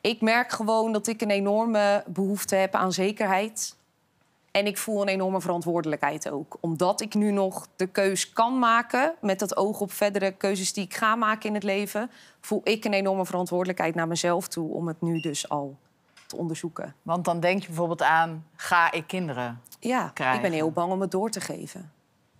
Ik merk gewoon dat ik een enorme behoefte heb aan zekerheid. En ik voel een enorme verantwoordelijkheid ook. Omdat ik nu nog de keus kan maken, met dat oog op verdere keuzes die ik ga maken in het leven, voel ik een enorme verantwoordelijkheid naar mezelf toe om het nu dus al te onderzoeken. Want dan denk je bijvoorbeeld aan, ga ik kinderen ja, krijgen? ik ben heel bang om het door te geven.